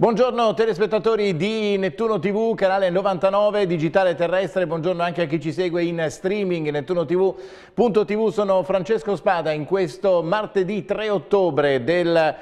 Buongiorno telespettatori di Nettuno TV, canale 99 digitale terrestre, buongiorno anche a chi ci segue in streaming Nettuno TV.tv, sono Francesco Spada in questo martedì 3 ottobre del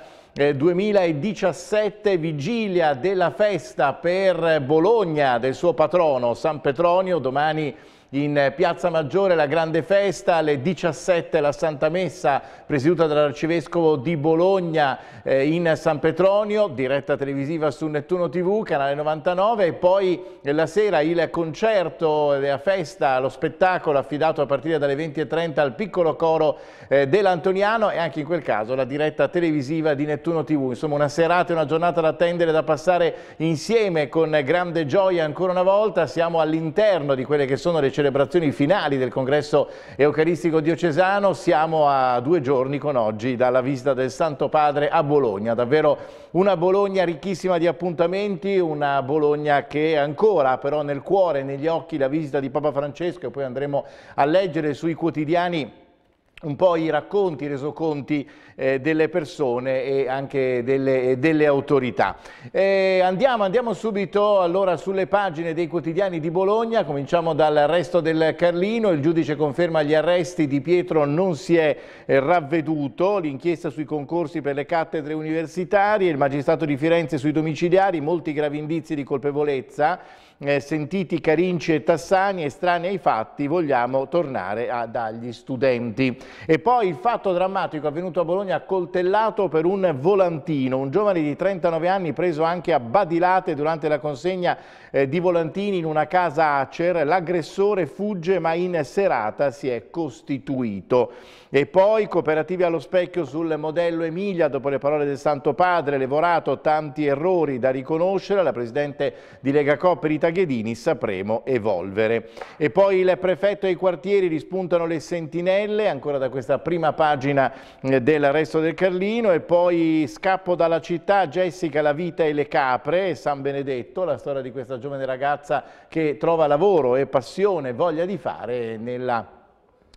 2017, eh, vigilia della festa per Bologna del suo patrono San Petronio, domani in Piazza Maggiore la grande festa, alle 17 la Santa Messa presieduta dall'Arcivescovo di Bologna eh, in San Petronio, diretta televisiva su Nettuno TV, canale 99 e poi la sera il concerto, eh, la festa, lo spettacolo affidato a partire dalle 20.30 al piccolo coro eh, dell'Antoniano e anche in quel caso la diretta televisiva di Nettuno TV. Insomma una serata e una giornata da attendere, da passare insieme con grande gioia ancora una volta. Siamo all'interno di quelle che sono le celebrazioni finali del congresso eucaristico diocesano. Siamo a due giorni con oggi dalla visita del Santo Padre a Bologna. Davvero una Bologna ricchissima di appuntamenti, una Bologna che ancora però nel cuore, negli occhi, la visita di Papa Francesco e poi andremo a leggere sui quotidiani un po' i racconti, i resoconti eh, delle persone e anche delle, eh, delle autorità. Eh, andiamo, andiamo, subito allora sulle pagine dei quotidiani di Bologna, cominciamo dal resto del Carlino, il giudice conferma gli arresti, Di Pietro non si è eh, ravveduto, l'inchiesta sui concorsi per le cattedre universitarie, il magistrato di Firenze sui domiciliari, molti gravi indizi di colpevolezza, eh, sentiti Carinci e Tassani, estranei ai fatti, vogliamo tornare a, dagli studenti. E poi il fatto drammatico avvenuto a Bologna coltellato per un volantino, un giovane di 39 anni preso anche a badilate durante la consegna eh, di volantini in una casa Acer, l'aggressore fugge ma in serata si è costituito. E poi cooperativi allo specchio sul modello Emilia, dopo le parole del Santo Padre, Levorato, tanti errori da riconoscere, la Presidente di Lega Copperita Ghedini sapremo evolvere. E poi il prefetto e i quartieri rispuntano le sentinelle, ancora da questa prima pagina eh, del resto del Carlino e poi scappo dalla città, Jessica, la vita e le capre, e San Benedetto, la storia di questa giovane ragazza che trova lavoro e passione, voglia di fare nella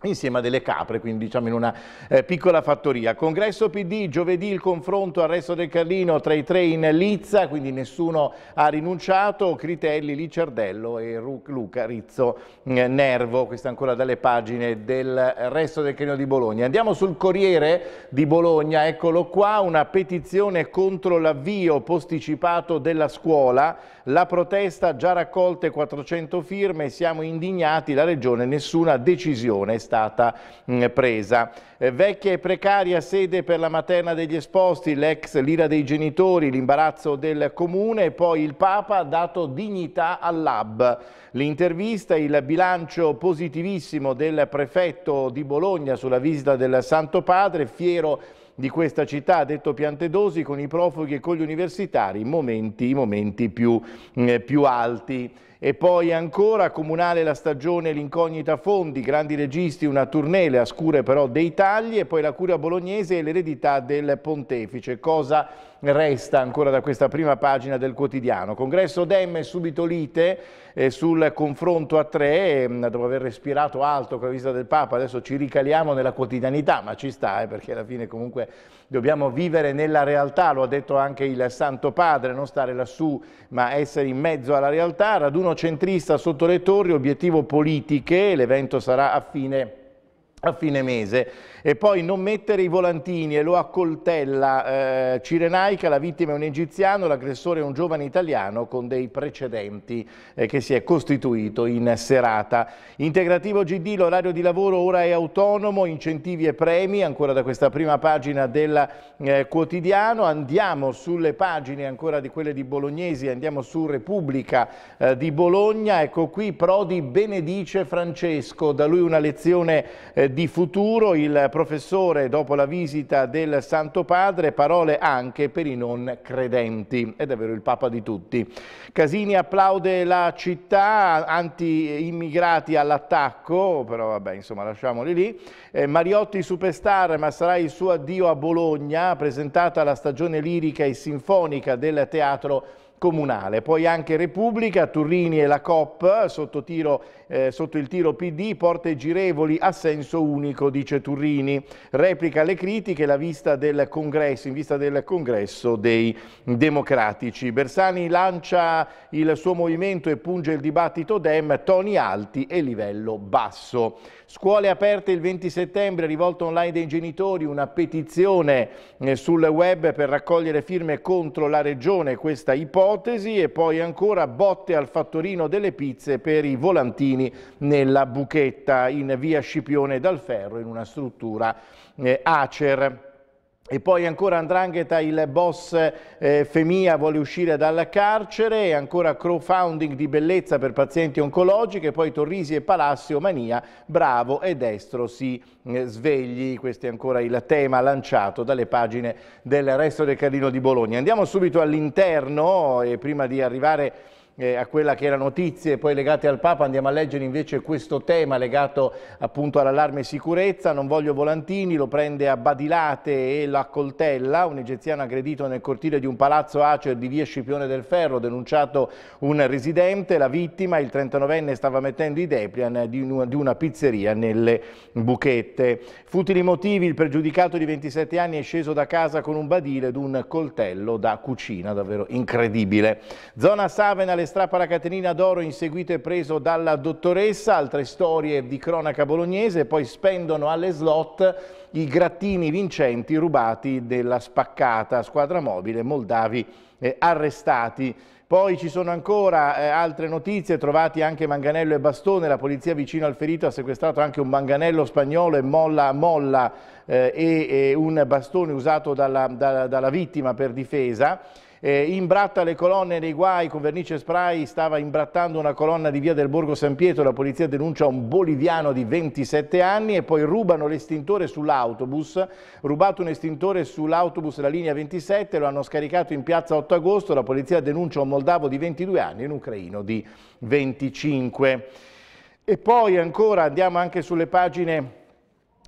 insieme a delle capre, quindi diciamo in una eh, piccola fattoria. Congresso PD, giovedì il confronto, al resto del Carlino tra i tre in Lizza, quindi nessuno ha rinunciato, Critelli, Licciardello e Ru Luca Rizzo eh, Nervo, questa ancora dalle pagine del resto del Carlino di Bologna. Andiamo sul Corriere di Bologna, eccolo qua, una petizione contro l'avvio posticipato della scuola, la protesta già raccolte 400 firme, siamo indignati, la Regione nessuna decisione stata mh, mm, presa. Eh, vecchia e precaria sede per la materna degli esposti, l'ex lira dei genitori, l'imbarazzo del comune e poi il Papa ha dato dignità al lab. L'intervista, il bilancio positivissimo del prefetto di Bologna sulla visita del Santo Padre, fiero di questa città, ha detto Piantedosi, con i profughi e con gli universitari, momenti, i momenti più, eh, più alti. E poi ancora comunale la stagione l'incognita fondi, grandi registi, una tournée, a scure però dei tagli e poi la curia bolognese e l'eredità del pontefice. Cosa resta ancora da questa prima pagina del quotidiano? Congresso Demme subito lite eh, sul confronto a tre, eh, dopo aver respirato alto con la visita del Papa, adesso ci ricaliamo nella quotidianità, ma ci sta eh, perché alla fine comunque dobbiamo vivere nella realtà, lo ha detto anche il Santo Padre, non stare lassù ma essere in mezzo alla realtà, raduno centrista sotto le torri, obiettivo politiche, l'evento sarà a fine, a fine mese. E poi non mettere i volantini e lo accoltella eh, Cirenaica, la vittima è un egiziano, l'aggressore è un giovane italiano con dei precedenti eh, che si è costituito in serata. Integrativo GD, l'orario di lavoro ora è autonomo, incentivi e premi, ancora da questa prima pagina del eh, quotidiano. Andiamo sulle pagine ancora di quelle di Bolognesi, andiamo su Repubblica eh, di Bologna. Ecco qui Prodi benedice Francesco, da lui una lezione eh, di futuro. Il professore dopo la visita del Santo Padre, parole anche per i non credenti. È davvero il Papa di tutti. Casini applaude la città, anti-immigrati all'attacco, però vabbè, insomma, lasciamoli lì. Eh, Mariotti superstar, ma sarà il suo addio a Bologna, presentata la stagione lirica e sinfonica del teatro comunale. Poi anche Repubblica, Turrini e la COP sotto, tiro, eh, sotto il tiro PD, porte girevoli a senso unico, dice Turrini. Replica le critiche la vista del congresso, in vista del congresso dei democratici. Bersani lancia il suo movimento e punge il dibattito Dem, toni alti e livello basso. Scuole aperte il 20 settembre, rivolto online dei genitori, una petizione eh, sul web per raccogliere firme contro la Regione, questa ipotesi, e poi ancora botte al fattorino delle pizze per i volantini nella buchetta in via Scipione dal Ferro in una struttura eh, Acer. E poi ancora Andrangheta, il boss eh, Femia vuole uscire dal carcere e ancora crowdfunding di bellezza per pazienti oncologiche, poi Torrisi e Palazzo, Mania, Bravo e Destro si eh, svegli. Questo è ancora il tema lanciato dalle pagine del resto del Carino di Bologna. Andiamo subito all'interno e prima di arrivare eh, a quella che era notizie poi legate al Papa andiamo a leggere invece questo tema legato appunto all'allarme sicurezza, non voglio volantini, lo prende a badilate e la coltella, un egiziano aggredito nel cortile di un palazzo Acer di via Scipione del Ferro, denunciato un residente, la vittima, il 39enne stava mettendo i deplian di una, di una pizzeria nelle buchette. Futili motivi, il pregiudicato di 27 anni è sceso da casa con un badile ed un coltello da cucina, davvero incredibile. Zona Savena, le Iniziale strappa la catenina d'oro inseguito e preso dalla dottoressa, altre storie di cronaca bolognese, poi spendono alle slot i grattini vincenti rubati della spaccata, squadra mobile, Moldavi eh, arrestati. Poi ci sono ancora eh, altre notizie, trovati anche manganello e bastone, la polizia vicino al ferito ha sequestrato anche un manganello spagnolo e molla a molla eh, e, e, un bastone usato dalla, da, dalla vittima per difesa. Eh, imbratta le colonne nei guai con vernice spray, stava imbrattando una colonna di via del Borgo San Pietro, la polizia denuncia un boliviano di 27 anni e poi rubano l'estintore sull'autobus, rubato un estintore sull'autobus della linea 27, lo hanno scaricato in piazza 8 agosto, la polizia denuncia un moldavo di 22 anni e un ucraino di 25. E poi ancora andiamo anche sulle pagine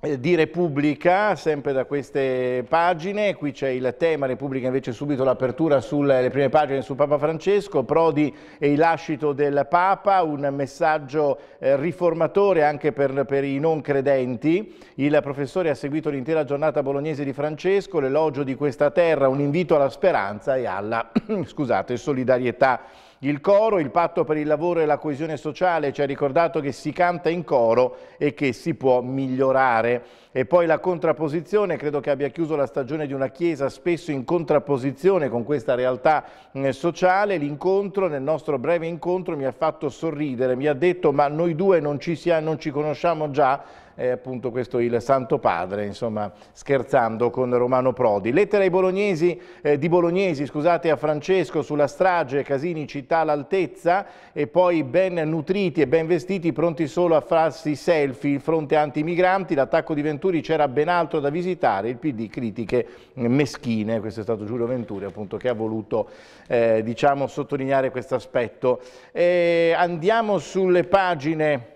eh, di Repubblica, sempre da queste pagine, qui c'è il tema Repubblica invece subito l'apertura sulle prime pagine su Papa Francesco, Prodi e il lascito del Papa, un messaggio eh, riformatore anche per, per, i non credenti, il professore ha seguito l'intera giornata bolognese di Francesco, l'elogio di questa terra, un invito alla speranza e alla scusate, solidarietà il coro, il patto per il lavoro e la coesione sociale, ci ha ricordato che si canta in coro e che si può migliorare. E poi la contrapposizione, credo che abbia chiuso la stagione di una Chiesa spesso in contrapposizione con questa realtà eh, sociale. L'incontro, nel nostro breve incontro, mi ha fatto sorridere, mi ha detto ma noi due non ci, sia, non ci conosciamo già, eh, appunto questo il Santo Padre, insomma scherzando con Romano Prodi. Lettera eh, di Bolognesi scusate, a Francesco sulla strage, Casini città all'altezza e poi ben nutriti e ben vestiti, pronti solo a farsi selfie, il fronte anti-migranti, l'attacco di Venturi c'era ben altro da visitare, il PD critiche meschine, questo è stato Giulio Venturi appunto che ha voluto eh, diciamo sottolineare questo aspetto. Eh, andiamo sulle pagine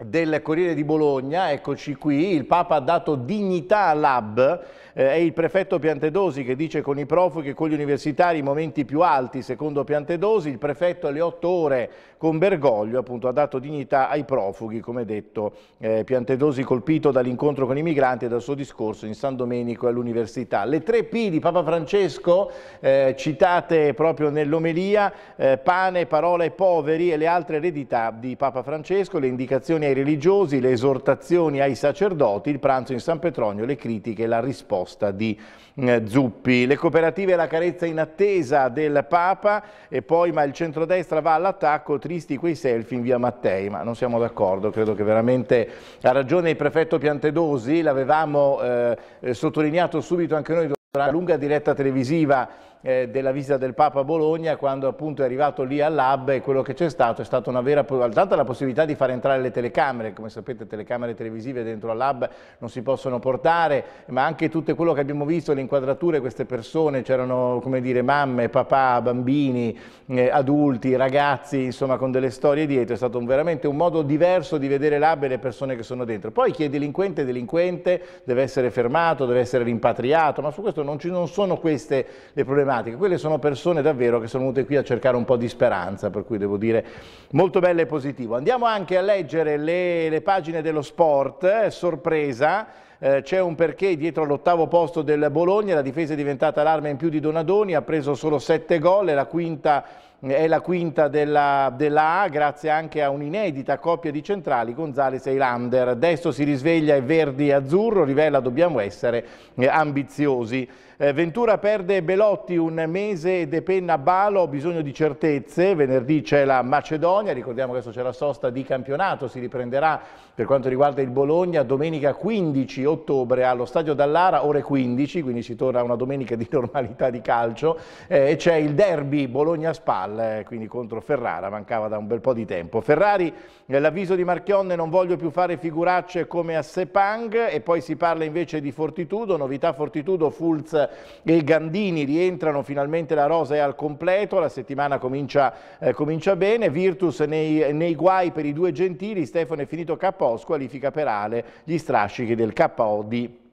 del Corriere di Bologna, eccoci qui, il Papa ha dato dignità all'hub eh, è il prefetto Piantedosi che dice con i profughi e con gli universitari i momenti più alti, secondo Piantedosi, il prefetto alle otto ore con Bergoglio appunto, ha dato dignità ai profughi, come detto eh, Piantedosi colpito dall'incontro con i migranti e dal suo discorso in San Domenico e all'università. Le tre P di Papa Francesco, eh, citate proprio nell'omelia, eh, pane, parola e poveri e le altre eredità di Papa Francesco, le indicazioni ai religiosi, le esortazioni ai sacerdoti, il pranzo in San Petronio, le critiche e la risposta proposta di eh, Zuppi. Le cooperative e la carezza in attesa del Papa e poi ma il centrodestra va all'attacco, tristi quei selfie in via Mattei, ma non siamo d'accordo, credo che veramente ha ragione il prefetto Piantedosi, l'avevamo eh, eh sottolineato subito anche noi durante la lunga diretta televisiva eh, della visita del Papa a Bologna quando appunto è arrivato lì al lab e quello che c'è stato è stata una vera tanto la possibilità di far entrare le telecamere, come sapete telecamere televisive dentro al lab non si possono portare, ma anche tutto quello che abbiamo visto, le inquadrature, queste persone, c'erano come dire mamme, papà, bambini, eh, adulti, ragazzi, insomma con delle storie dietro, è stato un, veramente un modo diverso di vedere lab e le persone che sono dentro. Poi chi è delinquente è delinquente, deve essere fermato, deve essere rimpatriato, ma su questo non, ci, non sono queste le problematiche problematiche, quelle sono persone davvero che sono venute qui a cercare un po' di speranza, per cui devo dire molto bello e positivo. Andiamo anche a leggere le, le pagine dello sport, eh, sorpresa, eh, c'è un perché dietro all'ottavo posto del Bologna, la difesa è diventata l'arma in più di Donadoni, ha preso solo 7 gol, è la quinta, è la quinta della, della, A, grazie anche a un'inedita coppia di centrali, Gonzales e Lander. Destro si risveglia e Verdi e Azzurro, rivela dobbiamo essere eh, ambiziosi. Eh, Ventura perde Belotti un mese e Depenna Balo, ho bisogno di certezze, venerdì c'è la Macedonia, ricordiamo che adesso c'è la sosta di campionato, si riprenderà per quanto riguarda il Bologna domenica 15 ottobre allo stadio Dallara, ore 15, quindi si torna a una domenica di normalità di calcio, eh, e c'è il derby Bologna-Spal, eh, quindi contro Ferrara, mancava da un bel po' di tempo. Ferrari, eh, l'avviso di Marchionne, non voglio più fare figuracce come a Sepang, e poi si parla invece di Fortitudo, novità Fortitudo, Fulz e Gandini rientrano finalmente la rosa è al completo, la settimana comincia, eh, comincia bene, Virtus nei, nei, guai per i due gentili, Stefano è finito KO, squalifica per Ale gli strascichi del KO di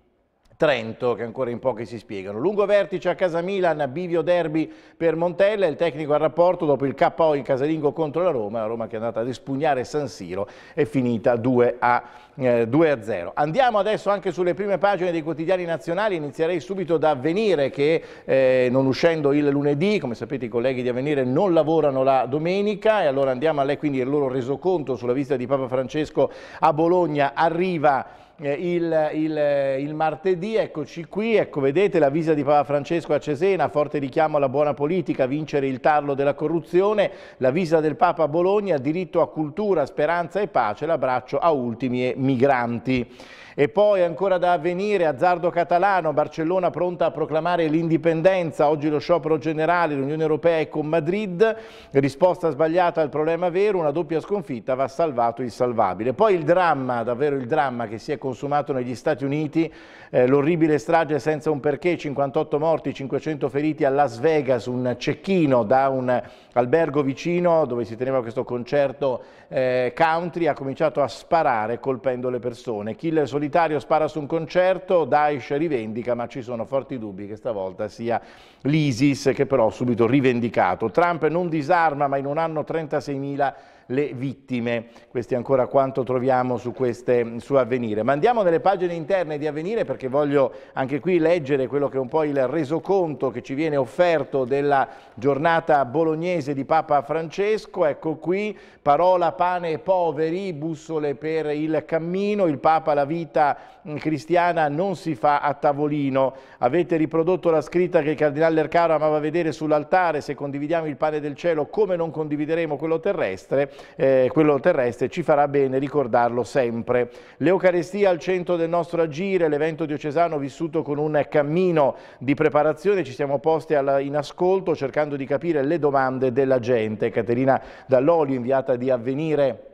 Trento, che ancora in pochi si spiegano. Lungo vertice a casa Milan, bivio derby per Montella, il tecnico al rapporto dopo il KO in casalingo contro la Roma, la Roma che è andata ad espugnare San Siro è finita 2 a 1 eh, 2 a 0. Andiamo adesso anche sulle prime pagine dei quotidiani nazionali, inizierei subito da Avvenire che eh, non uscendo il lunedì, come sapete i colleghi di Avvenire non lavorano la domenica e allora andiamo a lei quindi il loro resoconto sulla visita di Papa Francesco a Bologna arriva eh, il, il, il, martedì, eccoci qui, ecco vedete la visita di Papa Francesco a Cesena, forte richiamo alla buona politica, vincere il tarlo della corruzione, la visita del Papa a Bologna, diritto a cultura, speranza e pace, l'abbraccio a ultimi e migranti. E poi ancora da avvenire, azzardo catalano, Barcellona pronta a proclamare l'indipendenza, oggi lo sciopero generale, l'Unione Europea è con Madrid, risposta sbagliata al problema vero, una doppia sconfitta va salvato il salvabile. Poi il dramma, davvero il dramma che si è consumato negli Stati Uniti, eh, l'orribile strage senza un perché, 58 morti, 500 feriti a Las Vegas, un cecchino da un albergo vicino dove si teneva questo concerto eh, country ha cominciato a sparare colpendo uccidendo le persone. Killer solitario spara su un concerto, Daesh rivendica, ma ci sono forti dubbi che stavolta sia l'ISIS che però ha subito rivendicato. Trump non disarma, ma in un anno 36.000 le vittime. Questo è ancora quanto troviamo su, queste, su Avvenire. Ma andiamo nelle pagine interne di Avvenire perché voglio anche qui leggere quello che è un po' il resoconto che ci viene offerto della giornata bolognese di Papa Francesco. Ecco qui, parola, pane e poveri, bussole per il cammino. Il Papa la vita mm, cristiana non si fa a tavolino. Avete riprodotto la scritta che il Cardinale Ercaro amava vedere sull'altare, se condividiamo il pane del cielo, come non condivideremo quello terrestre? eh, quello terrestre, ci farà bene ricordarlo sempre. L'Eucarestia al centro del nostro agire, l'evento diocesano vissuto con un cammino di preparazione, ci siamo posti alla, in ascolto cercando di capire le domande della gente. Caterina Dall'Olio, inviata di Avvenire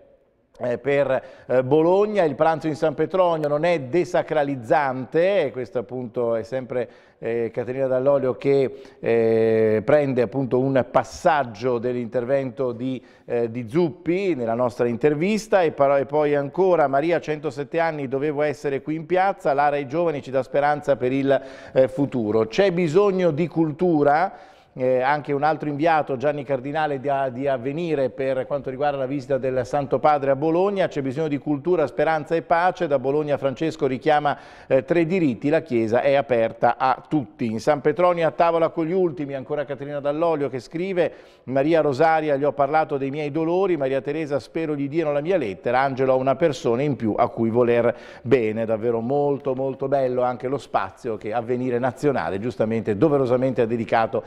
eh, per eh, Bologna, il pranzo in San Petronio non è desacralizzante, e questo appunto è sempre eh, Caterina Dall'Olio che eh, prende appunto un passaggio dell'intervento di, eh, di, Zuppi nella nostra intervista e, e, poi ancora Maria 107 anni dovevo essere qui in piazza, Lara i giovani ci dà speranza per il eh, futuro. C'è bisogno di cultura? eh, anche un altro inviato, Gianni Cardinale, di, di, avvenire per quanto riguarda la visita del Santo Padre a Bologna. C'è bisogno di cultura, speranza e pace. Da Bologna Francesco richiama eh, tre diritti. La Chiesa è aperta a tutti. In San Petronio a tavola con gli ultimi, ancora Caterina Dall'Olio che scrive Maria Rosaria, gli ho parlato dei miei dolori, Maria Teresa spero gli diano la mia lettera, Angelo ha una persona in più a cui voler bene. Davvero molto molto bello anche lo spazio che Avvenire Nazionale giustamente doverosamente ha dedicato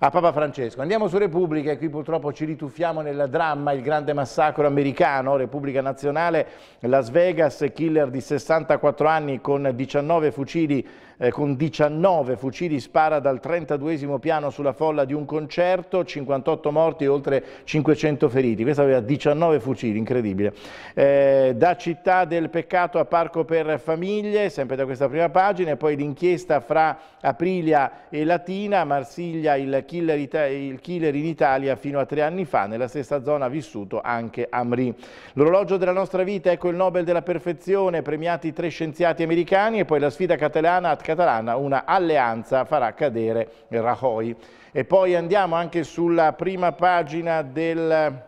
a Papa Francesco. Andiamo su Repubblica e qui purtroppo ci rituffiamo nel dramma, il grande massacro americano, Repubblica Nazionale, Las Vegas, killer di 64 anni con 19 fucili, eh, con 19 fucili spara dal 32 piano sulla folla di un concerto, 58 morti e oltre 500 feriti. Questo aveva 19 fucili, incredibile. Eh, da città del peccato a parco per famiglie, sempre da questa prima pagina, e poi l'inchiesta fra Aprilia e Latina, Marsiglia il killer, il killer in Italia fino a tre anni fa, nella stessa zona ha vissuto anche Amri. L'orologio della nostra vita, ecco il Nobel della perfezione, premiati tre scienziati americani e poi la sfida catalana, catalana una alleanza farà cadere Rajoy. E poi andiamo anche sulla prima pagina del,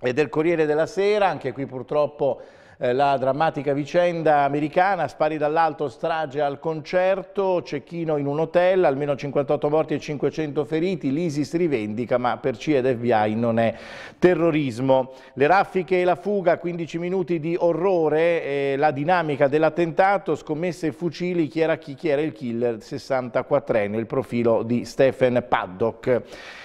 eh, del Corriere della Sera, anche qui purtroppo eh, la drammatica vicenda americana, spari dall'alto, strage al concerto, cecchino in un hotel, almeno 58 morti e 500 feriti, l'ISIS rivendica ma per CIA ed FBI non è terrorismo. Le raffiche e la fuga, 15 minuti di orrore, eh, la dinamica dell'attentato, scommesse e fucili, chi era, chi, chi era il killer, 64enne, il profilo di Stephen Paddock.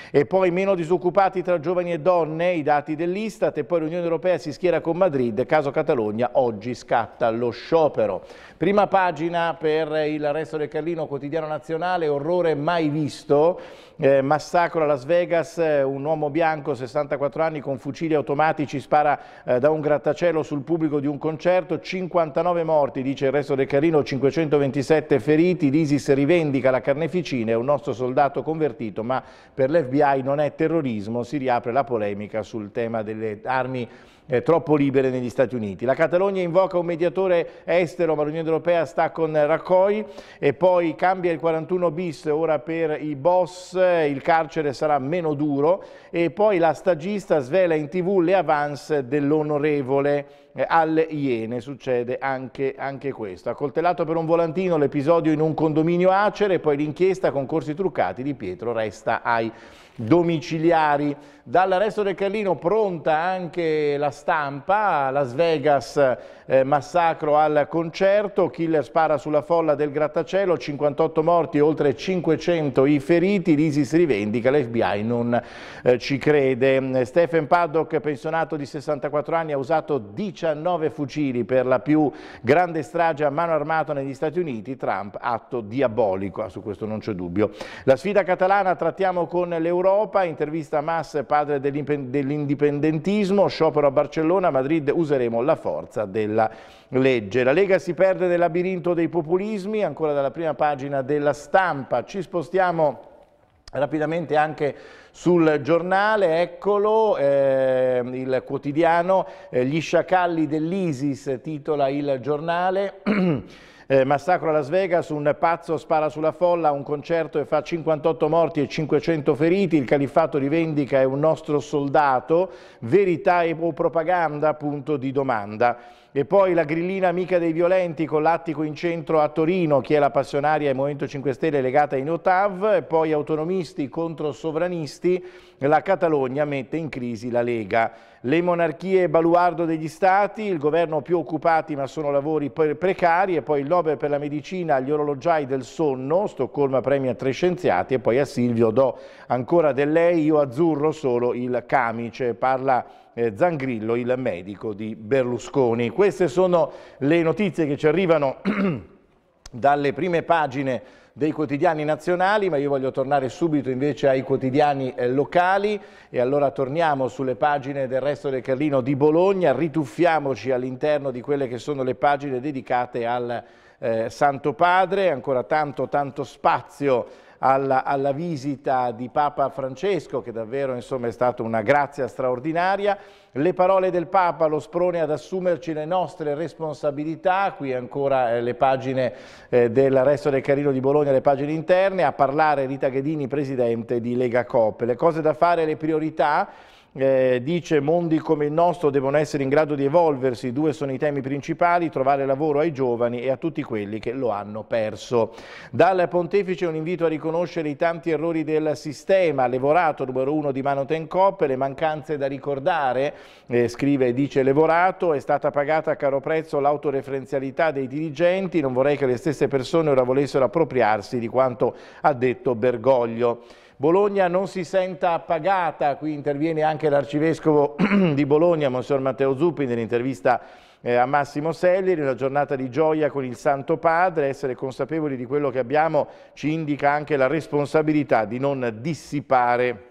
E poi meno disoccupati tra giovani e donne, i dati dell'Istat e poi l'Unione Europea si schiera con Madrid, caso Catalogna, oggi scatta lo sciopero. Prima pagina per il resto del Carlino quotidiano nazionale, orrore mai visto. Eh, massacro a Las Vegas, eh, un uomo bianco, 64 anni, con fucili automatici spara eh, da un grattacielo sul pubblico di un concerto, 59 morti, dice il resto del Carino, 527 feriti, l'ISIS rivendica la carneficina, è un nostro soldato convertito, ma per l'FBI non è terrorismo, si riapre la polemica sul tema delle armi eh, troppo libere negli Stati Uniti. La Catalogna invoca un mediatore estero, ma l'Unione Europea sta con Raccoi e poi cambia il 41 bis ora per i boss, il carcere sarà meno duro e poi la stagista svela in tv le avance dell'onorevole eh, alle Iene succede anche, anche, questo. Accoltellato per un volantino l'episodio in un condominio acere, poi l'inchiesta con corsi truccati di Pietro resta ai domiciliari. Dal resto del Carlino pronta anche la stampa, Las Vegas eh, massacro al concerto, killer spara sulla folla del grattacielo, 58 morti, oltre 500 i feriti, l'ISIS rivendica, l'FBI non eh, ci crede. Stephen Paddock, pensionato di 64 anni, ha usato 19 fucili per la più grande strage a mano armata negli Stati Uniti, Trump atto diabolico, ah, su questo non c'è dubbio. La sfida catalana trattiamo con l'Europa, intervista a Mas, padre dell'indipendentismo, sciopero a Barcellona, Madrid useremo la forza del della legge. La Lega si perde nel labirinto dei populismi, ancora dalla prima pagina della stampa. Ci spostiamo rapidamente anche sul giornale, eccolo, eh, il quotidiano, eh, gli sciacalli dell'Isis titola il giornale. Eh, massacro a Las Vegas, un pazzo spara sulla folla, un concerto e fa 58 morti e 500 feriti, il califfato rivendica è un nostro soldato, verità o propaganda, punto di domanda. E poi la grillina amica dei violenti con l'attico in centro a Torino, chi è la passionaria del Movimento 5 Stelle legata in OTAV, e poi autonomisti contro sovranisti, la Catalogna mette in crisi la Lega. Le monarchie baluardo degli stati, il governo più occupati ma sono lavori precari e poi il Nobel per la medicina agli orologiai del sonno, Stoccolma premia tre scienziati e poi a Silvio do ancora del lei, io azzurro solo il camice, parla eh, Zangrillo, il medico di Berlusconi. Queste sono le notizie che ci arrivano dalle prime pagine dei quotidiani nazionali, ma io voglio tornare subito invece ai quotidiani eh, locali e allora torniamo sulle pagine del resto del Carlino di Bologna, rituffiamoci all'interno di quelle che sono le pagine dedicate al eh, Santo Padre, ancora tanto tanto spazio alla, alla visita di Papa Francesco, che davvero insomma, è stata una grazia straordinaria. Le parole del Papa lo sprone ad assumerci le nostre responsabilità, qui ancora eh, le pagine eh, dell'arresto del Carino di Bologna, le pagine interne, a parlare Rita Ghedini, presidente di Lega Coppe. Le cose da fare, le priorità eh, dice mondi come il nostro devono essere in grado di evolversi, due sono i temi principali, trovare lavoro ai giovani e a tutti quelli che lo hanno perso. Dal pontefice un invito a riconoscere i tanti errori del sistema, Levorato numero uno di Mano Tenkop, le mancanze da ricordare, eh, scrive e dice Levorato, è stata pagata a caro prezzo l'autoreferenzialità dei dirigenti, non vorrei che le stesse persone ora volessero appropriarsi di quanto ha detto Bergoglio. Bologna non si senta pagata, qui interviene anche l'arcivescovo di Bologna, Monsignor Matteo Zuppi, nell'intervista eh, a Massimo Selleri, una giornata di gioia con il Santo Padre, essere consapevoli di quello che abbiamo ci indica anche la responsabilità di non dissipare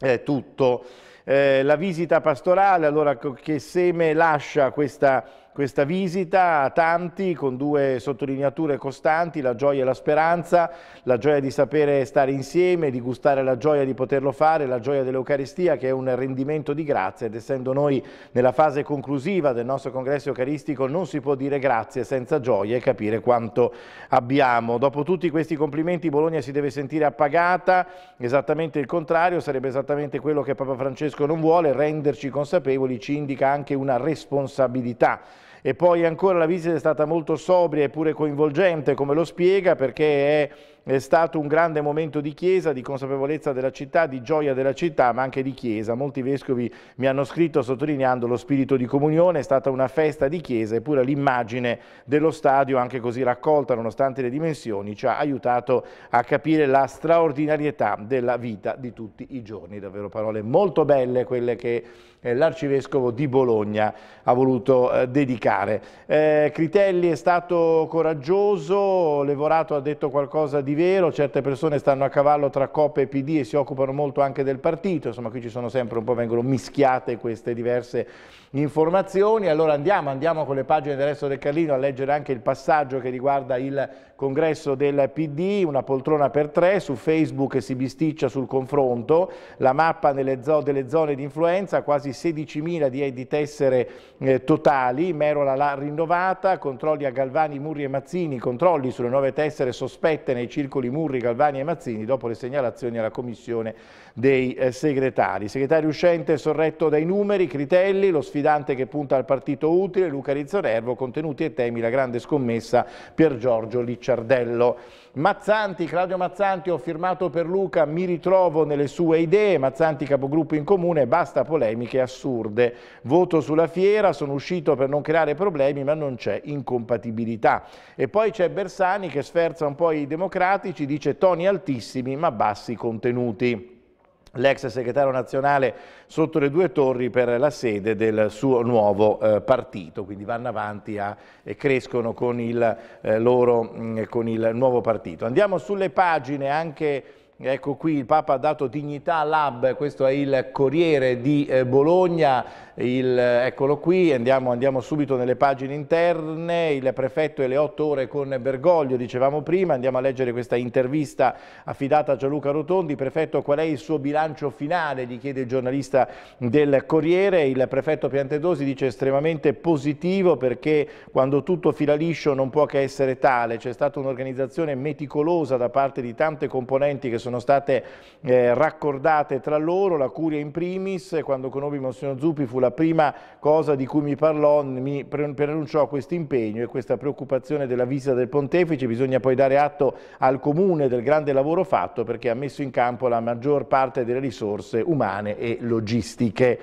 eh, tutto. Eh, la visita pastorale allora, che seme lascia questa questa visita a tanti con due sottolineature costanti, la gioia e la speranza, la gioia di sapere stare insieme, di gustare la gioia di poterlo fare, la gioia dell'Eucaristia che è un rendimento di grazia ed essendo noi nella fase conclusiva del nostro congresso eucaristico non si può dire grazie senza gioia e capire quanto abbiamo. Dopo tutti questi complimenti Bologna si deve sentire appagata, esattamente il contrario, sarebbe esattamente quello che Papa Francesco non vuole, renderci consapevoli ci indica anche una responsabilità e poi ancora la visita è stata molto sobria e pure coinvolgente, come lo spiega, perché è è stato un grande momento di chiesa, di consapevolezza della città, di gioia della città, ma anche di chiesa. Molti vescovi mi hanno scritto sottolineando lo spirito di comunione, è stata una festa di chiesa, eppure l'immagine dello stadio, anche così raccolta nonostante le dimensioni, ci ha aiutato a capire la straordinarietà della vita di tutti i giorni. Davvero parole molto belle quelle che eh, l'arcivescovo di Bologna ha voluto eh, dedicare. Eh, Critelli è stato coraggioso, Levorato ha detto qualcosa di di vero, certe persone stanno a cavallo tra Coppa e PD e si occupano molto anche del partito, insomma qui ci sono sempre un po' vengono mischiate queste diverse informazioni, allora andiamo, andiamo con le pagine del resto del Carlino a leggere anche il passaggio che riguarda il congresso del PD, una poltrona per tre, su Facebook si bisticcia sul confronto, la mappa zo delle zone di influenza, quasi 16.000 di, di tessere eh, totali, Merola l'ha rinnovata, controlli a Galvani, Murri e Mazzini, controlli sulle nuove tessere sospette nei circoli Murri, Galvani e Mazzini dopo le segnalazioni alla Commissione dei eh, segretari. Segretario uscente sorretto dai numeri, Critelli, lo sfidante che punta al partito utile, Luca Nervo, contenuti e temi, la grande scommessa Pier Giorgio Licciardo. Sciardello. Mazzanti, Claudio Mazzanti, ho firmato per Luca, mi ritrovo nelle sue idee, Mazzanti capogruppo in comune, basta polemiche assurde. Voto sulla fiera, sono uscito per non creare problemi ma non c'è incompatibilità. E poi c'è Bersani che sferza un po' i democratici, dice toni altissimi ma bassi contenuti l'ex segretario nazionale sotto le due torri per la sede del suo nuovo eh, partito, quindi vanno avanti a, e crescono con il, eh, loro, mh, mm, con il nuovo partito. Andiamo sulle pagine anche Ecco qui il Papa ha dato dignità all'hub, questo è il Corriere di eh, Bologna, il, eh, eccolo qui, andiamo, andiamo, subito nelle pagine interne, il prefetto e le otto ore con Bergoglio, dicevamo prima, andiamo a leggere questa intervista affidata a Gianluca Rotondi, prefetto qual è il suo bilancio finale, gli chiede il giornalista del Corriere, il prefetto Piantedosi dice estremamente positivo perché quando tutto fila liscio non può che essere tale, c'è stata un'organizzazione meticolosa da parte di tante componenti che sono sono state eh, raccordate tra loro, la Curia in primis, quando conobbi Monsignor Zuppi fu la prima cosa di cui mi parlò, mi preannunciò questo impegno e questa preoccupazione della visita del Pontefice, bisogna poi dare atto al Comune del grande lavoro fatto perché ha messo in campo la maggior parte delle risorse umane e logistiche.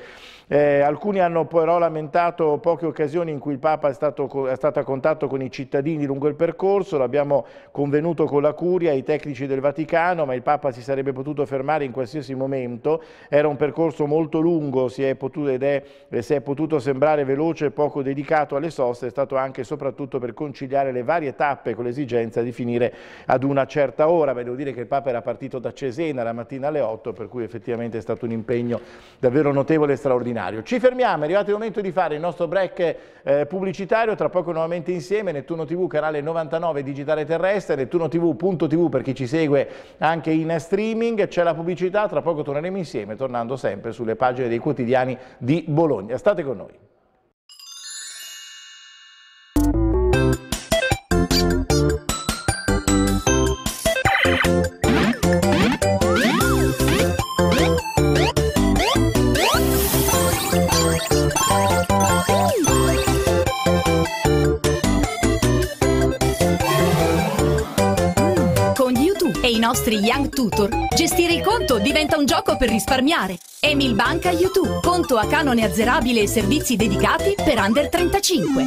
Eh, alcuni hanno però lamentato poche occasioni in cui il Papa è stato, è stato a contatto con i cittadini lungo il percorso, l'abbiamo convenuto con la Curia, i tecnici del Vaticano, ma il Papa si sarebbe potuto fermare in qualsiasi momento, era un percorso molto lungo si è potuto, ed è, eh, se è potuto sembrare veloce e poco dedicato alle soste, è stato anche e soprattutto per conciliare le varie tappe con l'esigenza di finire ad una certa ora, Beh, devo dire che il Papa era partito da Cesena la mattina alle 8, per cui effettivamente è stato un impegno davvero notevole e straordinario straordinario. Ci fermiamo, è arrivato il momento di fare il nostro break eh, pubblicitario, tra poco nuovamente insieme, Nettuno TV, canale 99 Digitale Terrestre, nettunotv.tv per chi ci segue anche in streaming, c'è la pubblicità, tra poco torneremo insieme, tornando sempre sulle pagine dei quotidiani di Bologna. State con noi. nostri Young Tutor, gestire il conto diventa un gioco per risparmiare. Emil Banca YouTube, conto a canone azzerabile e servizi dedicati per under 35.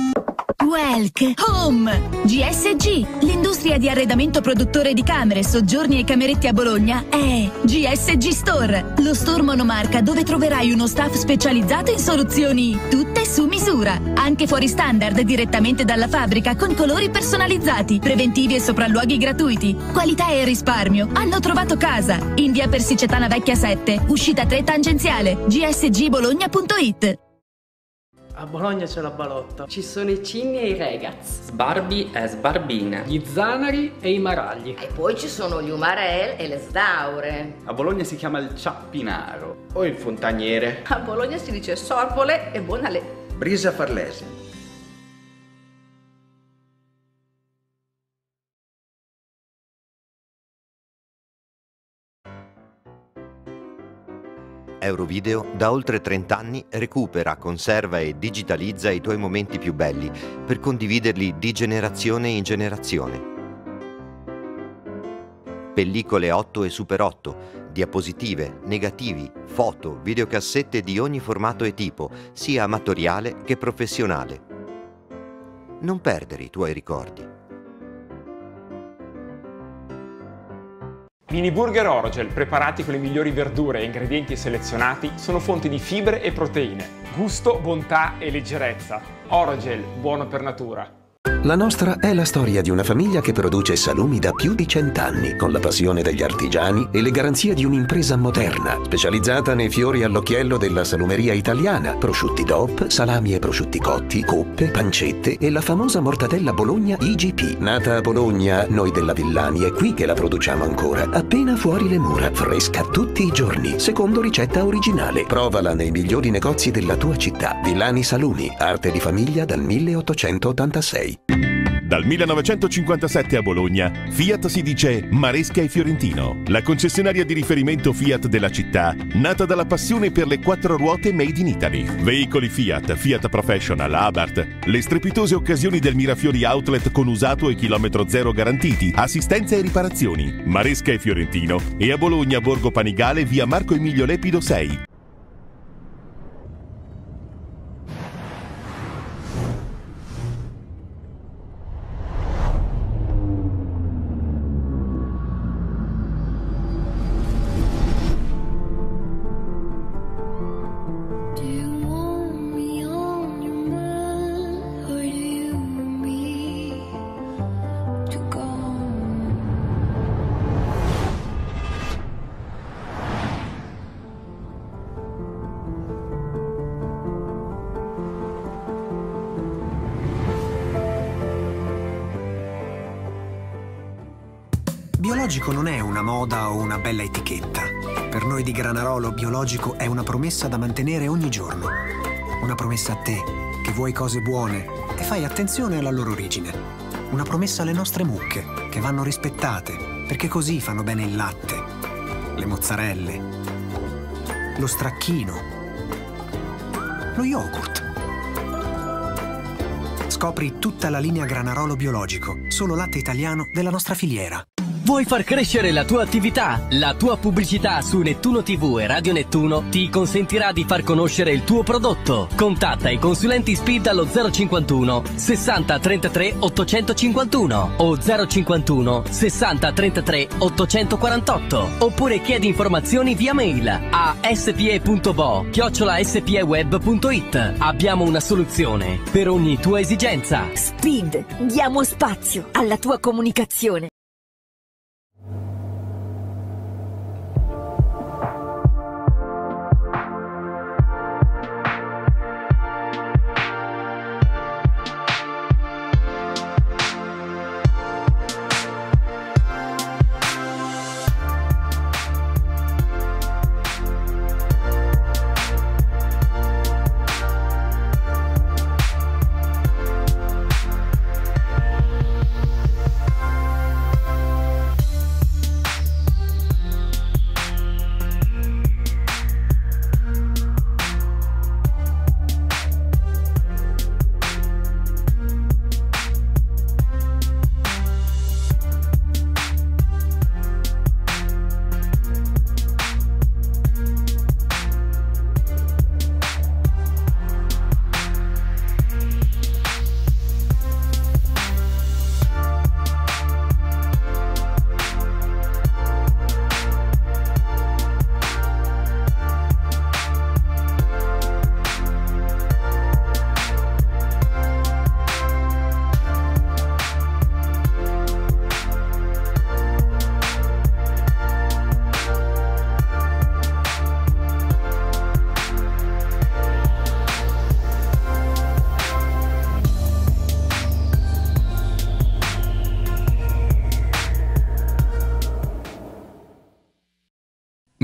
Welk Home GSG, l'industria di arredamento produttore di camere, soggiorni e cameretti a Bologna è GSG Store, lo store monomarca dove troverai uno staff specializzato in soluzioni tutte su misura, anche fuori standard direttamente dalla fabbrica con colori personalizzati, preventivi e sopralluoghi gratuiti. Qualità e risparmio hanno trovato casa in Via Persicetana Vecchia 7, uscita 3 tangenziale, gsgbologna.it a Bologna c'è la balotta. Ci sono i cigni e i regaz. Sbarbi e sbarbine. Gli zanari e i maragli. E poi ci sono gli umarel e le sdaure. A Bologna si chiama il ciappinaro. O il fontaniere. A Bologna si dice sorvole e buona le. Brisa farlese. Eurovideo da oltre 30 anni recupera, conserva e digitalizza i tuoi momenti più belli per condividerli di generazione in generazione. Pellicole 8 e Super 8, diapositive, negativi, foto, videocassette di ogni formato e tipo, sia amatoriale che professionale. Non perdere i tuoi ricordi. Mini burger Orogel, preparati con le migliori verdure e ingredienti selezionati, sono fonte di fibre e proteine, gusto, bontà e leggerezza. Orogel, buono per natura. La nostra è la storia di una famiglia che produce salumi da più di cent'anni, con la passione degli artigiani e le garanzie di un'impresa moderna, specializzata nei fiori all'occhiello della salumeria italiana, prosciutti DOP, salami e prosciutti cotti, coppe, pancette e la famosa mortadella Bologna IGP. Nata a Bologna, noi della Villani è qui che la produciamo ancora, appena fuori le mura, fresca tutti i giorni, secondo ricetta originale. Provala nei migliori negozi della tua città. Villani Salumi, arte di famiglia dal 1886. Dal 1957 a Bologna, Fiat si dice Maresca e Fiorentino, la concessionaria di riferimento Fiat della città, nata dalla passione per le quattro ruote made in Italy. Veicoli Fiat, Fiat Professional, Abarth, le strepitose occasioni del Mirafiori Outlet con usato e chilometro zero garantiti, assistenza e riparazioni. Maresca e Fiorentino e a Bologna Borgo Panigale via Marco Emilio Lepido 6. Biologico non è una moda o una bella etichetta. Per noi di Granarolo biologico è una promessa da mantenere ogni giorno. Una promessa a te, che vuoi cose buone e fai attenzione alla loro origine. Una promessa alle nostre mucche, che vanno rispettate, perché così fanno bene il latte, le mozzarelle, lo stracchino, lo yogurt. Scopri tutta la linea Granarolo biologico, solo latte italiano della nostra filiera. Vuoi far crescere la tua attività? La tua pubblicità su Nettuno TV e Radio Nettuno ti consentirà di far conoscere il tuo prodotto. Contatta i consulenti Speed allo 051 60 33 851 o 051 60 33 848 oppure chiedi informazioni via mail a spe.bo chiocciolaspeweb.it. Abbiamo una soluzione per ogni tua esigenza. Speed, diamo spazio alla tua comunicazione.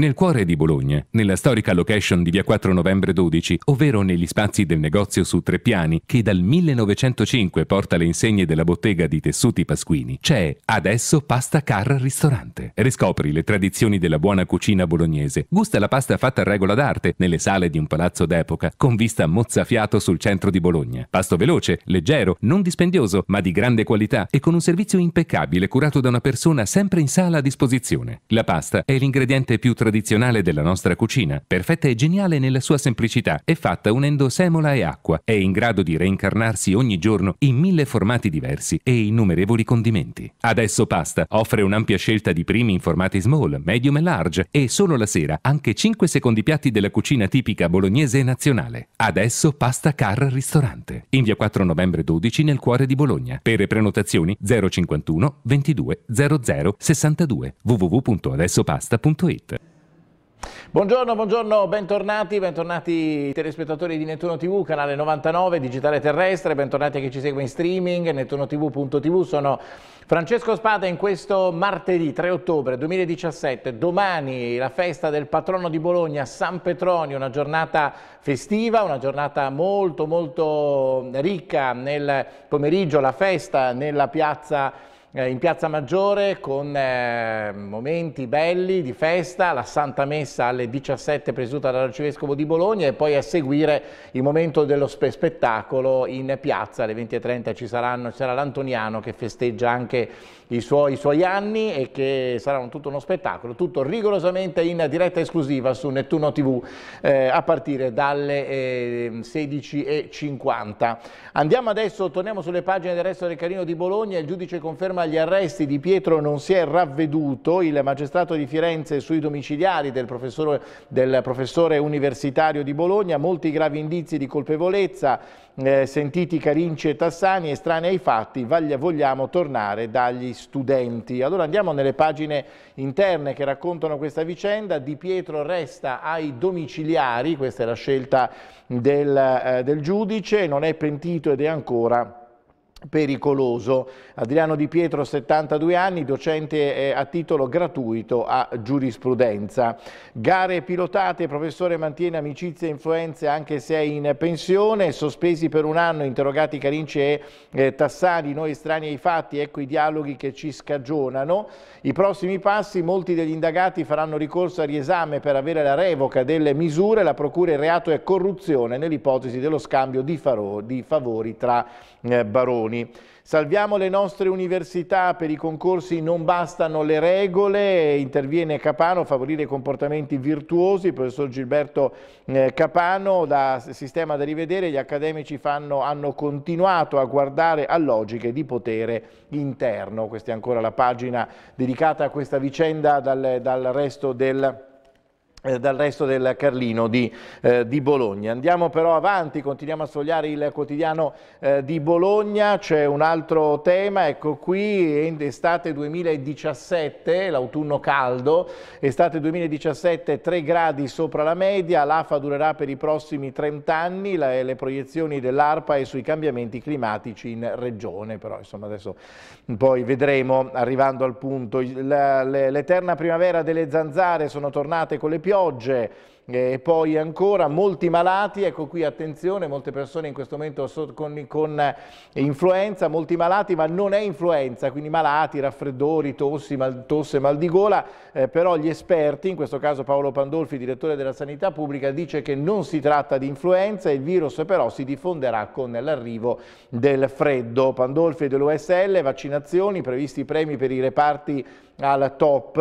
Nel cuore di Bologna, nella storica location di via 4 novembre 12, ovvero negli spazi del negozio su tre piani che dal 1905 porta le insegne della bottega di Tessuti Pasquini, c'è adesso Pasta Car Ristorante. Riscopri le tradizioni della buona cucina bolognese, gusta la pasta fatta a regola d'arte nelle sale di un palazzo d'epoca, con vista mozzafiato sul centro di Bologna. Pasto veloce, leggero, non dispendioso, ma di grande qualità e con un servizio impeccabile curato da una persona sempre in sala a disposizione. La pasta è l'ingrediente più tradizionale tradizionale della nostra cucina, perfetta e geniale nella sua semplicità, è fatta unendo semola e acqua, è in grado di reincarnarsi ogni giorno in mille formati diversi e innumerevoli condimenti. Adesso Pasta offre un'ampia scelta di primi in formati small, medium e large e solo la sera anche 5 secondi piatti della cucina tipica bolognese e nazionale. Adesso Pasta Car Ristorante, in via 4 novembre 12 nel cuore di Bologna. Per prenotazioni 051 22 00 62 www.adessopasta.it Buongiorno, buongiorno, bentornati, bentornati telespettatori di Nettuno TV, canale 99, digitale terrestre, bentornati a chi ci segue in streaming, nettunotv.tv, sono Francesco Spada in questo martedì 3 ottobre 2017, domani la festa del patrono di Bologna, San Petronio, una giornata festiva, una giornata molto molto ricca nel pomeriggio, la festa nella piazza eh, in Piazza Maggiore con eh, momenti belli di festa, la Santa Messa alle 17 presieduta dall'Arcivescovo di Bologna e poi a seguire il momento dello spe spettacolo in piazza alle 20.30 ci sarà l'Antoniano che festeggia anche i suoi, i suoi anni e che saranno tutto uno spettacolo, tutto rigorosamente in diretta esclusiva su Nettuno TV eh, a partire dalle eh, 16.50. Andiamo adesso, torniamo sulle pagine del resto del Carino di Bologna, il giudice conferma gli arresti di Pietro non si è ravveduto, il magistrato di Firenze sui domiciliari del professore, del professore universitario di Bologna, molti gravi indizi di colpevolezza, eh, sentiti Carinci e Tassani, estranei ai fatti, vogliamo tornare dagli studenti. Allora andiamo nelle pagine interne che raccontano questa vicenda. Di Pietro resta ai domiciliari, questa è la scelta del, eh, del giudice, non è pentito ed è ancora pericoloso. Adriano Di Pietro, 72 anni, docente eh, a titolo gratuito a giurisprudenza. Gare pilotate, professore mantiene amicizie e influenze anche se è in pensione, sospesi per un anno, interrogati Carinci e eh, Tassani, noi estranei ai fatti, ecco i dialoghi che ci scagionano. I prossimi passi, molti degli indagati faranno ricorso a riesame per avere la revoca delle misure, la procura il reato è corruzione nell'ipotesi dello scambio di, favori tra i eh, baroni. Salviamo le nostre università, per i concorsi non bastano le regole, interviene Capano, favorire comportamenti virtuosi, il professor Gilberto eh, Capano, da sistema da rivedere, gli accademici fanno, hanno continuato a guardare a logiche di potere interno. Questa è ancora la pagina dedicata a questa vicenda dal, dal resto del eh, dal resto del Carlino di, eh, di, Bologna. Andiamo però avanti, continuiamo a sfogliare il quotidiano eh, di Bologna, c'è un altro tema, ecco qui, estate 2017, l'autunno caldo, estate 2017 3 gradi sopra la media, l'AFA durerà per i prossimi 30 anni, la, le proiezioni dell'ARPA e sui cambiamenti climatici in regione, però insomma adesso poi vedremo, arrivando al punto, l'eterna primavera delle zanzare sono tornate con le piogge, eh, e poi ancora molti malati, ecco qui attenzione, molte persone in questo momento con, con eh, influenza, molti malati, ma non è influenza, quindi malati, raffreddori, tossi, mal, tosse, mal di gola, eh, però gli esperti, in questo caso Paolo Pandolfi, direttore della Sanità Pubblica, dice che non si tratta di influenza, il virus però si diffonderà con l'arrivo del freddo. Pandolfi dell'USL, vaccinazioni, previsti premi per i reparti al top,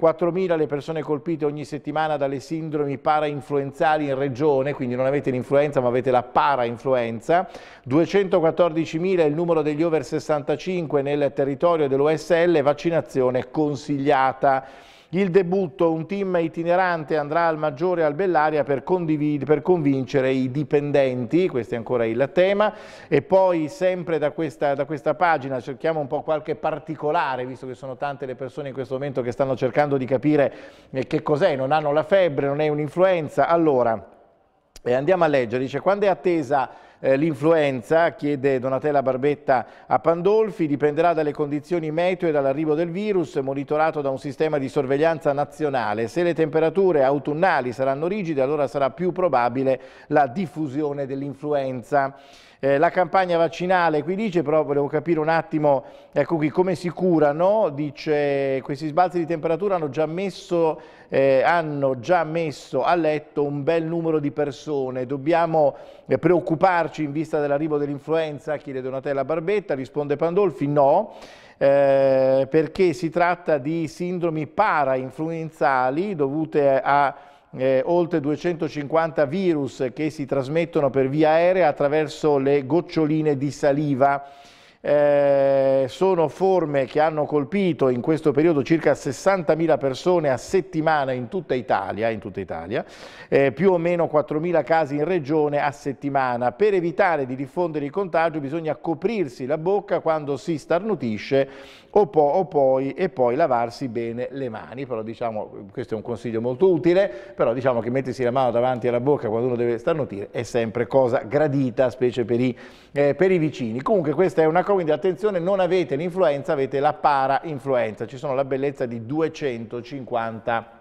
4.000 le persone colpite ogni settimana dalle sindromi parainfluenzali in regione, quindi non avete l'influenza ma avete la parainfluenza, 214.000 il numero degli over 65 nel territorio dell'USL, vaccinazione consigliata. Il debutto, un team itinerante andrà al Maggiore al Bellaria per, per convincere i dipendenti, questo è ancora il tema, e poi sempre da questa, da questa pagina cerchiamo un po' qualche particolare, visto che sono tante le persone in questo momento che stanno cercando di capire eh, che cos'è, non hanno la febbre, non è un'influenza. Allora, eh, andiamo a leggere, dice quando è attesa eh, l'influenza, chiede Donatella Barbetta a Pandolfi, dipenderà dalle condizioni meteo e dall'arrivo del virus, monitorato da un sistema di sorveglianza nazionale. Se le temperature autunnali saranno rigide, allora sarà più probabile la diffusione dell'influenza eh, la campagna vaccinale, qui dice, però volevo capire un attimo, ecco qui, come si curano, dice, questi sbalzi di temperatura hanno già messo, eh, hanno già messo a letto un bel numero di persone, dobbiamo eh, preoccuparci in vista dell'arrivo dell'influenza, chiede Donatella Barbetta, risponde Pandolfi, no, eh, perché si tratta di sindromi parainfluenzali dovute a eh, oltre 250 virus che si trasmettono per via aerea attraverso le goccioline di saliva. Eh, sono forme che hanno colpito in questo periodo circa 60.000 persone a settimana in tutta Italia, in tutta Italia eh, più o meno 4.000 casi in regione a settimana. Per evitare di diffondere il contagio bisogna coprirsi la bocca quando si starnutisce o, po o poi, e poi lavarsi bene le mani, però diciamo, questo è un consiglio molto utile, però diciamo che mettersi la mano davanti alla bocca quando uno deve starnutire è sempre cosa gradita, specie per i, eh, per i vicini. Comunque questa è una cosa, quindi attenzione, non avete l'influenza, avete la para-influenza, ci sono la bellezza di 250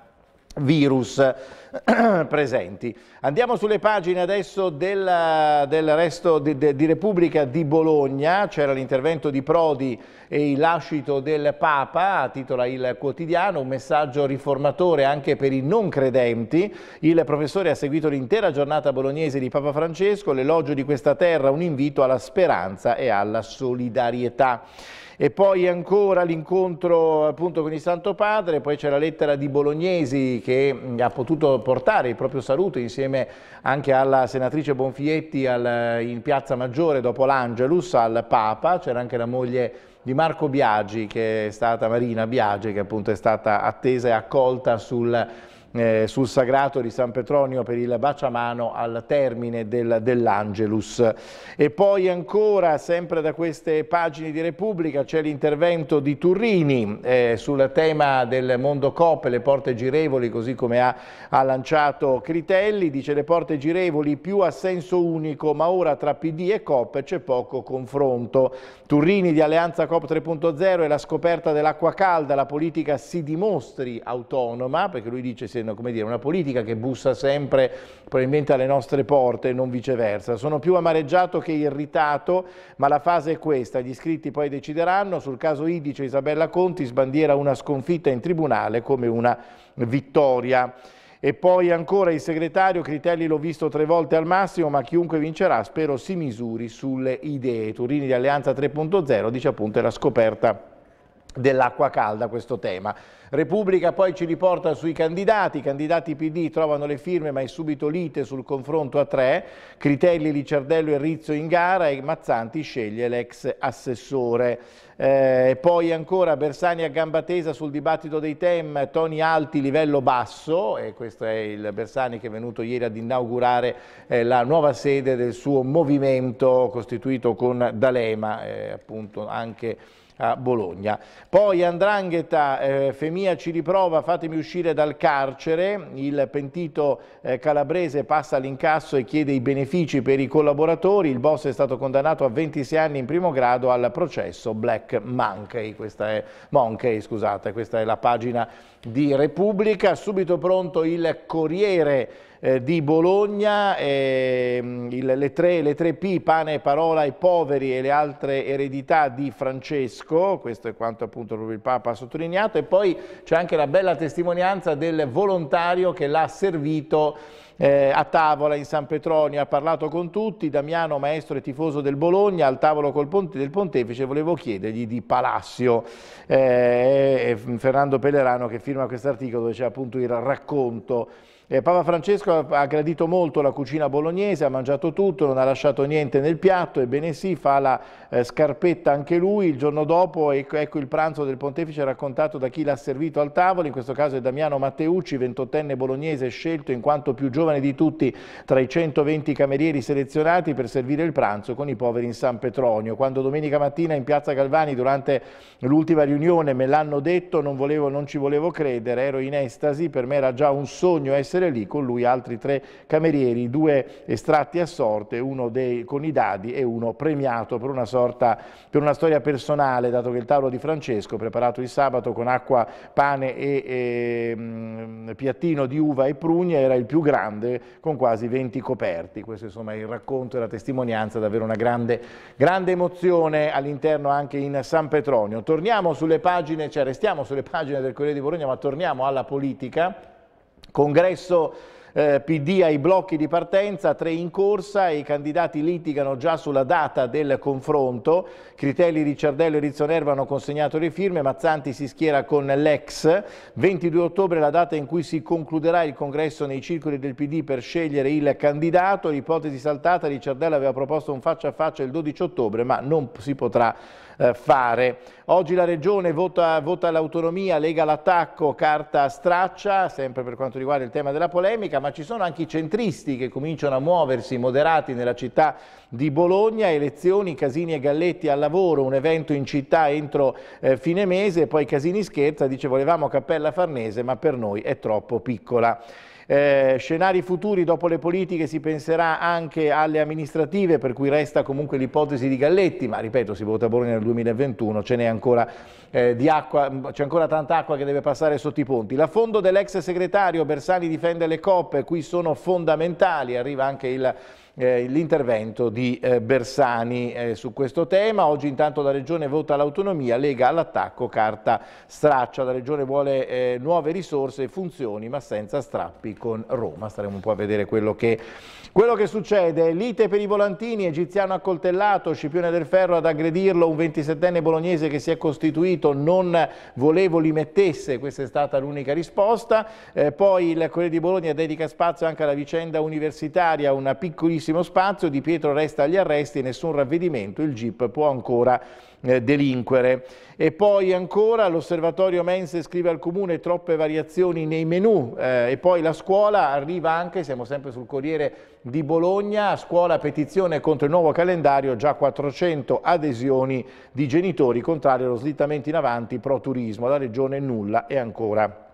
virus eh, presenti. Andiamo sulle pagine adesso della, del resto di, de, di, Repubblica di Bologna, c'era l'intervento di Prodi e il lascito del Papa, titola il quotidiano, un messaggio riformatore anche per i non credenti. Il professore ha seguito l'intera giornata bolognese di Papa Francesco, l'elogio di questa terra, un invito alla speranza e alla solidarietà e poi ancora l'incontro appunto con il Santo Padre, poi c'è la lettera di Bolognesi che ha potuto portare il proprio saluto insieme anche alla senatrice Bonfietti al, in Piazza Maggiore dopo l'Angelus al Papa, c'era anche la moglie di Marco Biagi che è stata Marina Biagi che appunto è stata attesa e accolta sul eh, sul sagrato di San Petronio per il baciamano al termine del, dell'Angelus. E poi ancora, sempre da queste pagine di Repubblica, c'è l'intervento di Turrini eh, sul tema del mondo COP, le porte girevoli, così come ha, ha lanciato Critelli, dice le porte girevoli più a senso unico, ma ora tra PD e COP c'è poco confronto. Turrini di Alleanza COP 3.0 e la scoperta dell'acqua calda, la politica si dimostri autonoma, perché lui dice si come dire, una politica che bussa sempre probabilmente alle nostre porte e non viceversa. Sono più amareggiato che irritato, ma la fase è questa, gli iscritti poi decideranno, sul caso Idice Isabella Conti sbandiera una sconfitta in tribunale come una vittoria. E poi ancora il segretario Critelli l'ho visto tre volte al massimo, ma chiunque vincerà spero si misuri sulle idee. Turini di Alleanza 3.0 dice appunto è la scoperta dell'acqua calda questo tema. Repubblica poi ci riporta sui candidati, i candidati PD trovano le firme ma è subito lite sul confronto a tre, Critelli, Licciardello e Rizzo in gara e Mazzanti sceglie l'ex assessore. Eh, poi ancora Bersani a gamba tesa sul dibattito dei TEM, toni alti, livello basso, e questo è il Bersani che è venuto ieri ad inaugurare eh, la nuova sede del suo movimento costituito con D'Alema, eh, appunto anche a Bologna. Poi Andrangheta, eh, Femia ci riprova, fatemi uscire dal carcere, il pentito eh, calabrese passa all'incasso e chiede i benefici per i collaboratori, il boss è stato condannato a 26 anni in primo grado al processo Black Monkey, questa è, Monkey, scusate, questa è la pagina di Repubblica, subito pronto il Corriere eh, di Bologna, eh, il, le, tre, le, tre, P, pane, parola e poveri e le altre eredità di Francesco, questo è quanto appunto proprio il Papa ha sottolineato, e poi c'è anche la bella testimonianza del volontario che l'ha servito eh, a tavola in San Petronio, ha parlato con tutti, Damiano maestro e tifoso del Bologna, al tavolo ponte, del pontefice volevo chiedergli di Palacio, eh, Fernando Pellerano che firma questo articolo dove c'è appunto il racconto eh, Papa Francesco ha gradito molto la cucina bolognese, ha mangiato tutto, non ha lasciato niente nel piatto, ebbene sì, fa la eh, scarpetta anche lui, il giorno dopo ecco, ecco, il pranzo del pontefice raccontato da chi l'ha servito al tavolo, in questo caso è Damiano Matteucci, ventottenne bolognese scelto in quanto più giovane di tutti tra i 120 camerieri selezionati per servire il pranzo con i poveri in San Petronio. Quando domenica mattina in piazza Galvani durante l'ultima riunione me l'hanno detto, non, volevo, non ci volevo credere, ero in estasi, per me era già un sogno essere essere lì con lui altri tre camerieri, due estratti a sorte, uno dei, con i dadi e uno premiato per una, sorta, per una storia personale, dato che il tavolo di Francesco, preparato il sabato con acqua, pane e, e mh, mm, piattino di uva e prugne, era il più grande con quasi 20 coperti. Questo insomma è il racconto e la testimonianza, davvero una grande, grande emozione all'interno anche in San Petronio. Torniamo sulle pagine, cioè restiamo sulle pagine del Corriere di Bologna, ma torniamo alla politica Congresso eh, PD ai blocchi di partenza, tre in corsa, i candidati litigano già sulla data del confronto, Critelli, Ricciardello e Rizzonerva hanno consegnato le firme, Mazzanti si schiera con l'ex, 22 ottobre la data in cui si concluderà il congresso nei circoli del PD per scegliere il candidato, l'ipotesi saltata, Ricciardello aveva proposto un faccia a faccia il 12 ottobre ma non si potrà eh, fare. Oggi la Regione vota, vota l'autonomia, lega l'attacco, carta a straccia, sempre per quanto riguarda il tema della polemica, ma ci sono anche i centristi che cominciano a muoversi, moderati nella città di Bologna, elezioni, Casini e Galletti al lavoro, un evento in città entro eh, fine mese, poi Casini scherza, dice volevamo Cappella Farnese, ma per noi è troppo piccola. Eh, scenari futuri dopo le politiche si penserà anche alle amministrative per cui resta comunque l'ipotesi di Galletti, ma ripeto si vota Bologna nel 2021, ce n'è ancora eh, di acqua, mm, c'è ancora tanta acqua che deve passare sotto i ponti. L'affondo dell'ex segretario Bersani difende le coppe, qui sono fondamentali, arriva anche il eh, l'intervento di eh, Bersani eh, su questo tema. Oggi intanto la Regione vota l'autonomia, Lega all'attacco, carta straccia. La Regione vuole nuove risorse e funzioni ma senza strappi con Roma. Staremo un po' a vedere quello che, quello che succede. Lite per i volantini, egiziano accoltellato, Scipione del Ferro ad aggredirlo, un 27enne bolognese che si è costituito partito non volevo li mettesse, questa è stata l'unica risposta. Eh, poi il Corriere di Bologna dedica spazio anche alla vicenda universitaria, un piccolissimo spazio, Di Pietro resta agli arresti, nessun ravvedimento, il GIP può ancora eh, delinquere. E poi ancora l'osservatorio Mense scrive al comune troppe variazioni nei menù eh, e poi la scuola arriva anche, siamo sempre sul Corriere di Bologna, scuola petizione contro il nuovo calendario, già 400 adesioni di genitori contrari allo slittamento in avanti pro turismo, la regione nulla è ancora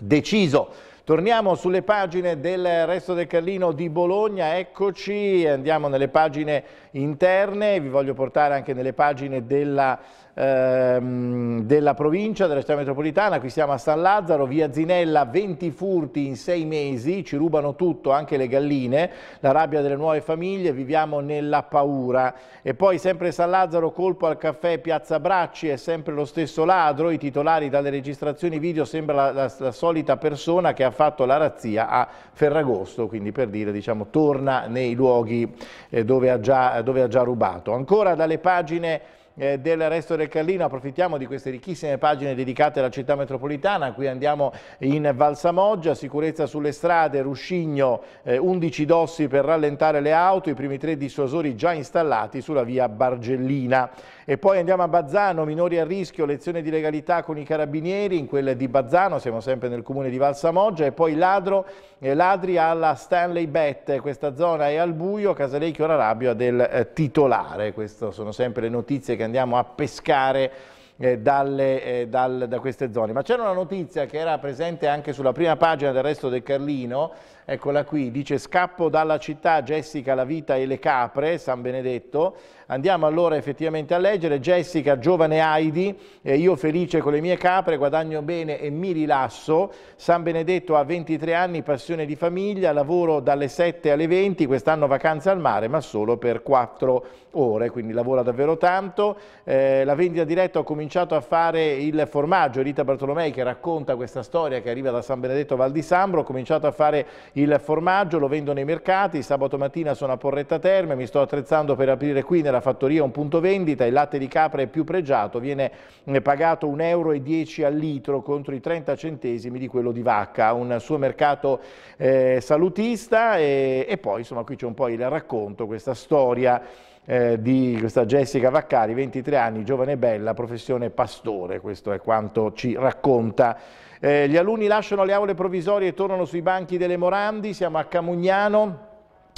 deciso. Torniamo sulle pagine del Resto del Carlino di Bologna, eccoci, andiamo nelle pagine interne, vi voglio portare anche nelle pagine della ehm, della provincia, della città metropolitana, qui siamo a San Lazzaro, via Zinella, 20 furti in 6 mesi, ci rubano tutto, anche le galline, la rabbia delle nuove famiglie, viviamo nella paura. E poi sempre San Lazzaro, colpo al caffè Piazza Bracci, è sempre lo stesso ladro, i titolari dalle registrazioni video sembra la, la, la solita persona che ha fatto la razzia a Ferragosto, quindi per dire, diciamo, torna nei luoghi eh, dove, ha già, dove ha già rubato. Ancora dalle pagine eh, del resto del Carlino, approfittiamo di queste ricchissime pagine dedicate alla città metropolitana, qui andiamo in Valsamoggia, sicurezza sulle strade, Ruscigno, eh, 11 dossi per rallentare le auto, i primi tre dissuasori già installati sulla via Bargellina. E poi andiamo a Bazzano, minori a rischio, lezione di legalità con i carabinieri, in quella di Bazzano, siamo sempre nel comune di Valsamoggia, e poi ladro, eh, ladri alla Stanley Bet, questa zona è al buio, Casalecchio Rarabio del eh, titolare, queste sono sempre le notizie che andiamo a pescare eh, dalle, eh, dal, da queste zone. Ma c'era una notizia che era presente anche sulla prima pagina del resto del Carlino, eccola qui, dice scappo dalla città Jessica, la vita e le capre, San Benedetto. Andiamo allora effettivamente a leggere, Jessica, giovane Heidi, eh, io felice con le mie capre, guadagno bene e mi rilasso, San Benedetto ha 23 anni, passione di famiglia, lavoro dalle 7 alle 20, quest'anno vacanza al mare, ma solo per 4 ore, quindi lavora davvero tanto. Eh, la vendita diretta ho cominciato a fare il formaggio, Rita Bartolomei che racconta questa storia che arriva da San Benedetto Val di Sambro, ho cominciato a fare il formaggio, lo vendo nei mercati, sabato mattina sono a Porretta Terme, mi sto attrezzando per aprire qui nella fattoria un punto vendita, il latte di capra è più pregiato, viene eh, pagato 1,10 euro al litro contro i 30 centesimi di quello di vacca, un suo mercato eh, salutista e, e, poi insomma qui c'è un po' il racconto, questa storia eh, di questa Jessica Vaccari, 23 anni, giovane e bella, professione pastore, questo è quanto ci racconta. Eh, gli alunni lasciano le aule provvisorie e tornano sui banchi delle Morandi, siamo a Camugnano,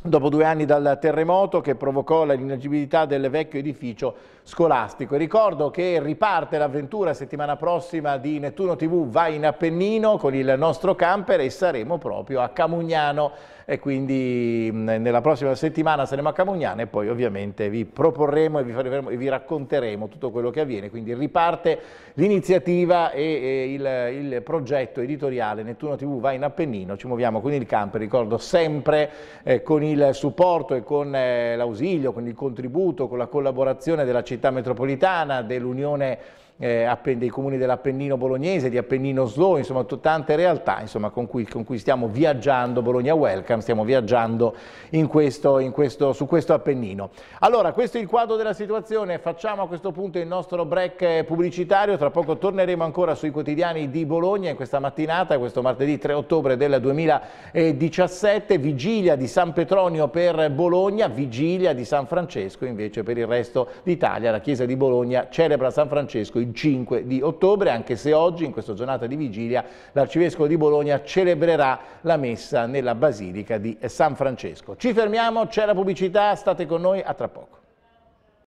dopo due anni dal terremoto che provocò l'inagibilità del vecchio edificio scolastico. ricordo che riparte l'avventura settimana prossima di Nettuno TV vai in Appennino con il nostro camper e saremo proprio a Camugnano e quindi mm, nella prossima settimana saremo a Camugnano e poi ovviamente vi proporremo e vi, faremo, e vi racconteremo tutto quello che avviene. Quindi riparte l'iniziativa e, e il, il, progetto editoriale Nettuno TV va in Appennino, ci muoviamo con il camper, ricordo sempre eh, con il supporto e con eh, l'ausilio, con il contributo, con la collaborazione della città città metropolitana, dell'Unione eh, dei comuni dell'Appennino bolognese, di Appennino Slow, insomma tante realtà insomma, con, cui, con, cui, stiamo viaggiando, Bologna Welcome, stiamo viaggiando in questo, in questo, su questo Appennino. Allora, questo è il quadro della situazione, facciamo a questo punto il nostro break pubblicitario, tra poco torneremo ancora sui quotidiani di Bologna in questa mattinata, questo martedì 3 ottobre del 2017, vigilia di San Petronio per Bologna, vigilia di San Francesco invece per il resto d'Italia, la chiesa di Bologna celebra San Francesco il 5 di ottobre, anche se oggi, in questa giornata di vigilia, l'Arcivescovo di Bologna celebrerà la messa nella Basilica di San Francesco. Ci fermiamo, c'è la pubblicità, state con noi, a tra poco.